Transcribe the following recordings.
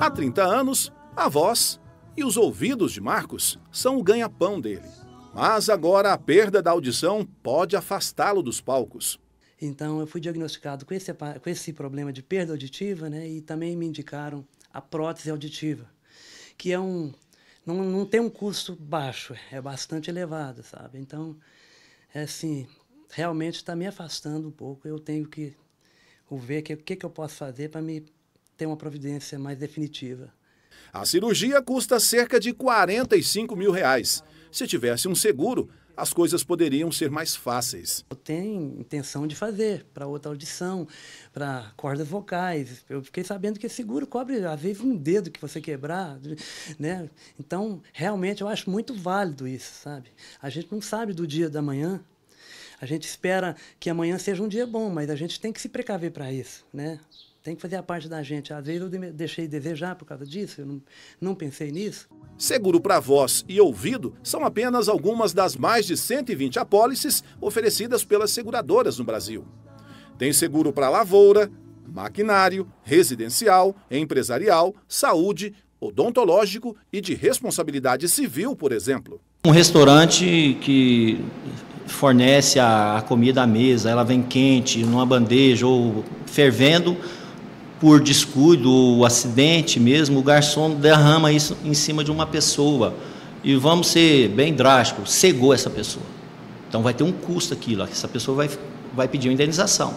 Há 30 anos, a voz e os ouvidos de Marcos são o ganha-pão dele. Mas agora a perda da audição pode afastá-lo dos palcos. Então eu fui diagnosticado com esse, com esse problema de perda auditiva, né? E também me indicaram a prótese auditiva, que é um não, não tem um custo baixo, é bastante elevado, sabe? Então, é assim, realmente está me afastando um pouco. Eu tenho que o ver o que, que, que eu posso fazer para me ter uma providência mais definitiva. A cirurgia custa cerca de 45 mil reais. Se tivesse um seguro, as coisas poderiam ser mais fáceis. Eu tenho intenção de fazer para outra audição, para cordas vocais. Eu fiquei sabendo que seguro cobre, às vezes, um dedo que você quebrar. Né? Então, realmente, eu acho muito válido isso, sabe? A gente não sabe do dia da manhã a gente espera que amanhã seja um dia bom, mas a gente tem que se precaver para isso, né? Tem que fazer a parte da gente. Às vezes eu deixei desejar por causa disso, eu não, não pensei nisso. Seguro para voz e ouvido são apenas algumas das mais de 120 apólices oferecidas pelas seguradoras no Brasil. Tem seguro para lavoura, maquinário, residencial, empresarial, saúde, odontológico e de responsabilidade civil, por exemplo. Um restaurante que fornece a, a comida à mesa, ela vem quente, numa bandeja ou fervendo, por descuido ou acidente mesmo, o garçom derrama isso em cima de uma pessoa. E vamos ser bem drásticos, cegou essa pessoa. Então vai ter um custo aquilo, essa pessoa vai, vai pedir uma indenização.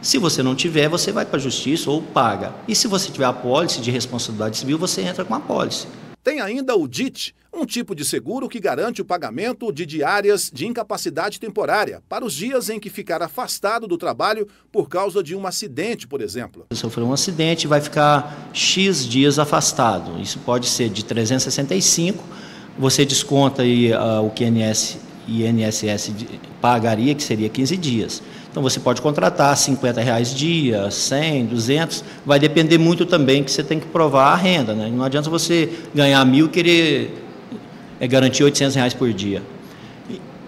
Se você não tiver, você vai para a justiça ou paga. E se você tiver a pólice de responsabilidade civil, você entra com a pólice. Tem ainda o DIT, um tipo de seguro que garante o pagamento de diárias de incapacidade temporária para os dias em que ficar afastado do trabalho por causa de um acidente, por exemplo. Se sofrer um acidente, vai ficar X dias afastado. Isso pode ser de 365, você desconta aí uh, o QNS INSS pagaria, que seria 15 dias. Então você pode contratar 50 reais dia, 100, 200, vai depender muito também que você tem que provar a renda. Né? Não adianta você ganhar mil e querer eh, garantir 800 reais por dia.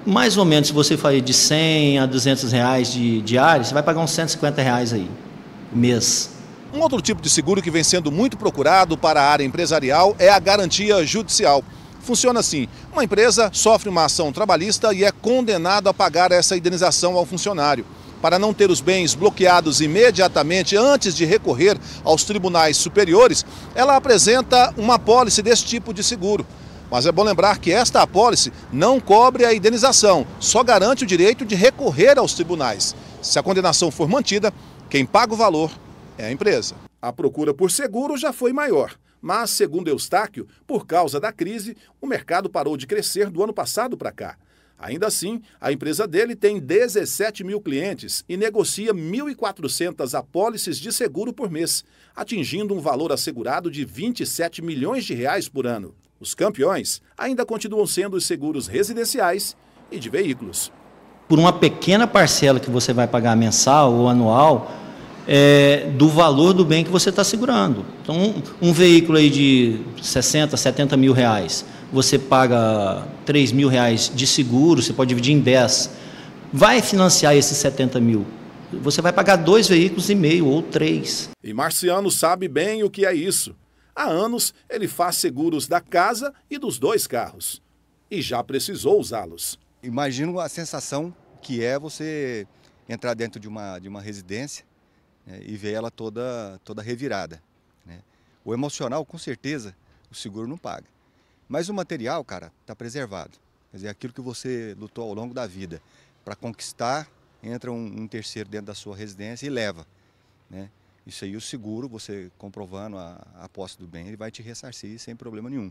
Mais ou menos, se você fazer de 100 a 200 reais de diário, você vai pagar uns 150 reais aí, mês. Um outro tipo de seguro que vem sendo muito procurado para a área empresarial é a garantia judicial funciona assim: uma empresa sofre uma ação trabalhista e é condenada a pagar essa indenização ao funcionário. Para não ter os bens bloqueados imediatamente antes de recorrer aos tribunais superiores, ela apresenta uma apólice desse tipo de seguro. Mas é bom lembrar que esta apólice não cobre a indenização, só garante o direito de recorrer aos tribunais. Se a condenação for mantida, quem paga o valor é a empresa. A procura por seguro já foi maior. Mas, segundo Eustáquio, por causa da crise, o mercado parou de crescer do ano passado para cá. Ainda assim, a empresa dele tem 17 mil clientes e negocia 1.400 apólices de seguro por mês, atingindo um valor assegurado de 27 milhões de reais por ano. Os campeões ainda continuam sendo os seguros residenciais e de veículos. Por uma pequena parcela que você vai pagar mensal ou anual, é, do valor do bem que você está segurando. Então, um, um, veículo aí de 60, 70 mil reais, você paga 3 mil reais de seguro, você pode dividir em 10. Vai financiar esses 70 mil? Você vai pagar dois veículos e meio ou três. E Marciano sabe bem o que é isso. Há anos ele faz seguros da casa e dos dois carros. E já precisou usá-los. Imagino a sensação que é você entrar dentro de uma, de uma residência né, e vê ela toda, toda revirada. Né? O emocional, com certeza, o seguro não paga. Mas o material, cara, está preservado. Quer dizer, é aquilo que você lutou ao longo da vida para conquistar, entra um, um, terceiro dentro da sua residência e leva. Né? Isso aí, o seguro, você comprovando a, a posse do bem, ele vai te ressarcir sem problema nenhum.